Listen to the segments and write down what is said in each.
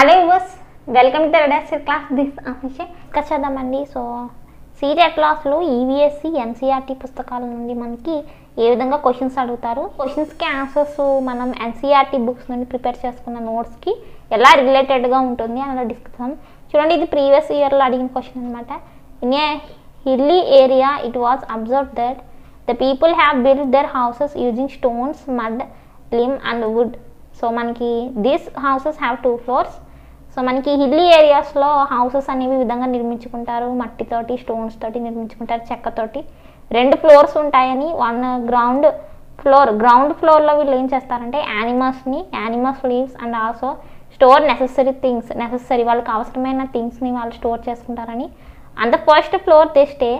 hello yours welcome to రెడాక్సర్ class this official ఇంకా చదవమండి సో సీరియల్ క్లాస్లో ఈవీఎస్సి ఎన్సీఆర్టీ పుస్తకాల నుండి మనకి ఏ విధంగా క్వశ్చన్స్ అడుగుతారు క్వశ్చన్స్కి ఆన్సర్స్ మనం ఎన్సీఆర్టీ బుక్స్ e నుండి ప్రిపేర్ చేసుకున్న నోట్స్కి ఎలా రిలేటెడ్గా ఉంటుంది అని డిస్కషన్ చూడండి ఇది ప్రీవియస్ ఇయర్లో అడిగిన క్వశ్చన్ అనమాట in a hilly area it was observe that the people have build their houses using stones mud lime and wood so మనకి this houses have two floors so మనకి హిల్లీ ఏరియాస్లో houses అనేవి విధంగా నిర్మించుకుంటారు మట్టితోటి stones తోటి నిర్మించుకుంటారు చెక్కతోటి రెండు floors ఉంటాయని one ground floor ground ఫ్లోర్లో వీళ్ళు ఏం చేస్తారంటే యానిమల్స్ని animals leaves and also store necessary things necessary వాళ్ళకి అవసరమైన థింగ్స్ని వాళ్ళు స్టోర్ చేసుకుంటారని అంత ఫస్ట్ ఫ్లోర్ తెస్తే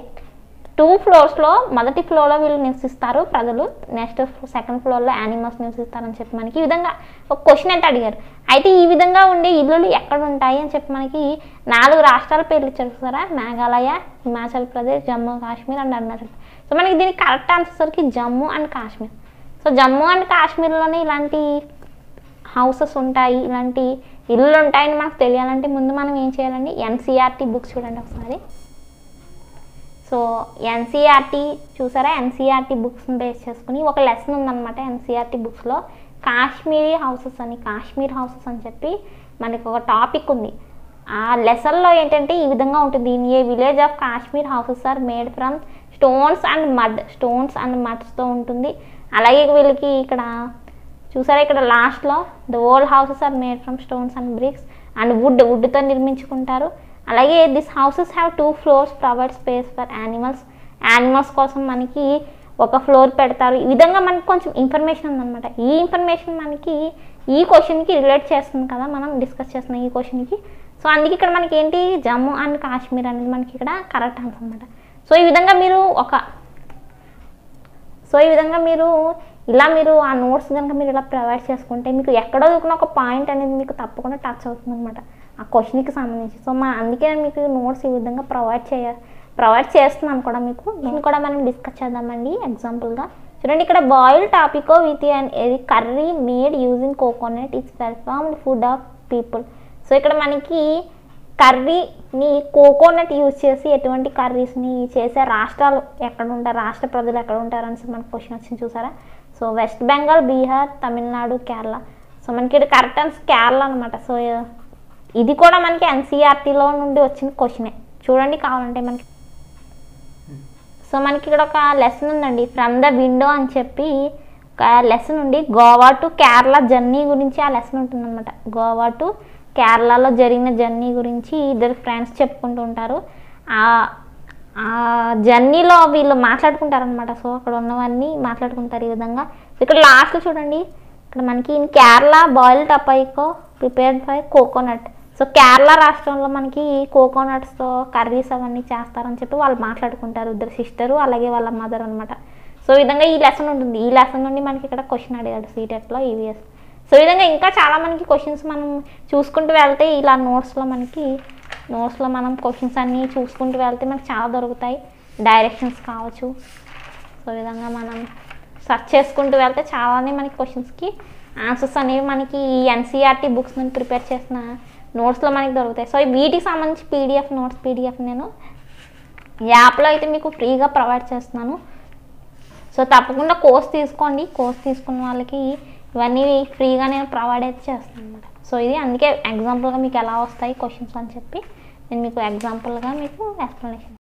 టూ ఫ్లోర్స్లో మొదటి ఫ్లోర్లో వీళ్ళు నివసిస్తారు ప్రజలు నెక్స్ట్ సెకండ్ ఫ్లోర్లో యానిమల్స్ నివసిస్తారని చెప్పి మనకి ఈ విధంగా ఒక క్వశ్చన్ అయితే అడిగారు అయితే ఈ విధంగా ఉండే ఇల్లులు ఎక్కడ ఉంటాయి అని చెప్పి మనకి నాలుగు రాష్ట్రాల పేర్లు ఇచ్చారు మేఘాలయ హిమాచల్ ప్రదేశ్ జమ్మూ కాశ్మీర్ అండ్ అరుణాచల్ సో మనకి దీనికి కరెక్ట్ ఆన్సర్కి Jammu and Kashmir so Jammu and కాశ్మీర్లోనే ఇలాంటి హౌసెస్ ఉంటాయి ఇలాంటి ఇల్లులు ఉంటాయని మనకు తెలియాలంటే ముందు మనం ఏం చేయాలండి ఎన్సీఆర్టీ బుక్స్ e చూడండి ఒకసారి సో ఎన్సీఆర్టీ చూసారా ఎన్సీఆర్టీ బుక్స్ని బేస్ చేసుకుని ఒక లెసన్ ఉందన్నమాట ఎన్సీఆర్టీ బుక్స్లో కాశ్మీరీ హౌసెస్ అని కాశ్మీర్ హౌసెస్ అని చెప్పి మనకి ఒక టాపిక్ ఉంది ఆ లెసన్లో ఏంటంటే ఈ విధంగా ఉంటుంది in a village of Kashmir houses are made from stones and mud stones and మడ్స్తో ఉంటుంది అలాగే వీళ్ళకి ఇక్కడ చూసారా ఇక్కడ లాస్ట్లో the old houses are made from stones and bricks and wood వుడ్తో నిర్మించుకుంటారు అలాగే this houses have two floors provide space for animals animals కోసం మనకి ఒక ఫ్లోర్ పెడతారు ఈ విధంగా మనకి కొంచెం ఇన్ఫర్మేషన్ ఉందన్నమాట ఈ ఇన్ఫర్మేషన్ మనకి ఈ క్వశ్చన్కి రిలేట్ చేస్తుంది కదా మనం డిస్కస్ చేస్తున్నాం ఈ క్వశ్చన్కి సో అందుకే ఇక్కడ మనకి ఏంటి జమ్మూ అండ్ కాశ్మీర్ అనేది మనకి ఇక్కడ కరెక్ట్ ఆన్సర్ అనమాట సో ఈ విధంగా మీరు ఒక సో ఈ విధంగా మీరు ఇలా మీరు ఆ నోట్స్ కనుక మీరు ఇలా ప్రొవైడ్ చేసుకుంటే మీకు ఎక్కడో దొరికిన ఒక పాయింట్ అనేది మీకు తప్పకుండా టచ్ అవుతుంది అనమాట ఆ క్వశ్చన్కి సంబంధించి సో మా అందుకే మీకు నోట్స్ ఈ విధంగా ప్రొవైడ్ చేయ ప్రొవైడ్ చేస్తున్నాను కూడా మీకు దీన్ని కూడా మనం డిస్కస్ చేద్దామండి ఎగ్జాంపుల్గా చూడండి ఇక్కడ బాయిల్ టాపికో విత్ అండ్ ఏది curry made using coconut it's performed food of people so ఇక్కడ మనకి కర్రీని కోకోనట్ యూజ్ చేసి ఎటువంటి కర్రీస్ని చేసే రాష్ట్రాలు ఎక్కడ ఉంటారు రాష్ట్ర ప్రజలు ఎక్కడ ఉంటారు అని మనకు క్వశ్చన్ వచ్చింది చూసారా సో వెస్ట్ బెంగాల్ బీహార్ తమిళనాడు కేరళ సో మనకి ఇక్కడ కరెక్ట్ ఆన్సర్ కేరళ అనమాట సో ఇది కూడా మనకి ఎన్సీఆర్టీలో e నుండి వచ్చిన క్వశ్చనే చూడండి కావాలంటే మనకి సో మనకి ఇక్కడ ఒక లెసన్ ఉందండి ఫ్రమ్ ద విండో అని చెప్పి ఒక లెసన్ ఉండి గోవా టు కేరళ జర్నీ గురించి ఆ లెసన్ ఉంటుందన్నమాట గోవా టు కేరళలో జరిగిన జర్నీ గురించి ఇద్దరు ఫ్రెండ్స్ చెప్పుకుంటూ ఉంటారు ఆ జర్నీలో వీళ్ళు అనమాట సో అక్కడ ఉన్నవన్నీ మాట్లాడుకుంటారు ఈ విధంగా ఇక్కడ లాస్ట్లో చూడండి ఇక్కడ మనకి in Kerala boil tapioca prepared by coconut so Kerala రాష్ట్రంలో మనకి కోకోనట్స్తో కర్రీస్ అవన్నీ చేస్తారని చెప్పి వాళ్ళు మాట్లాడుకుంటారు ఇద్దరు సిస్టరు అలాగే వాళ్ళ మదర్ అనమాట సో విధంగా ఈ లెసన్ ఉంటుంది ఈ లెసన్ నుండి మనకి ఇక్కడ క్వశ్చన్ అడిగాడు సీటెట్లో ఈవీఎస్ సో విధంగా ఇంకా చాలా మనకి క్వశ్చన్స్ మనం చూసుకుంటూ వెళ్తే ఇలా నోట్స్లో మనకి నోట్స్లో మనం క్వశ్చన్స్ అన్నీ చూసుకుంటూ వెళ్తే మనకి చాలా దొరుకుతాయి డైరెక్షన్స్ కావచ్చు సో విధంగా మనం సెర్చ్ చేసుకుంటూ వెళ్తే చాలానే మనకి క్వశ్చన్స్కి ఆన్సర్స్ అనేవి మనకి ఈ ఎన్సీఆర్టీ బుక్స్ నుండి ప్రిపేర్ చేసిన నోట్స్లో మనకి దొరుకుతాయి సో వీటికి సంబంధించి పీడిఎఫ్ నోట్స్ పీడిఎఫ్ నేను యాప్లో అయితే మీకు ఫ్రీగా ప్రొవైడ్ చేస్తున్నాను సో తప్పకుండా కోర్స్ తీసుకోండి కోర్స్ తీసుకున్న వాళ్ళకి ఇవన్నీ ఫ్రీగా నేను ప్రొవైడ్ అయితే చేస్తాను అనమాట సో ఇది అందుకే ఎగ్జాంపుల్గా మీకు ఎలా వస్తాయి క్వశ్చన్స్ అని చెప్పి నేను మీకు ఎగ్జాంపుల్గా మీకు ఎక్స్ప్లెనేషన్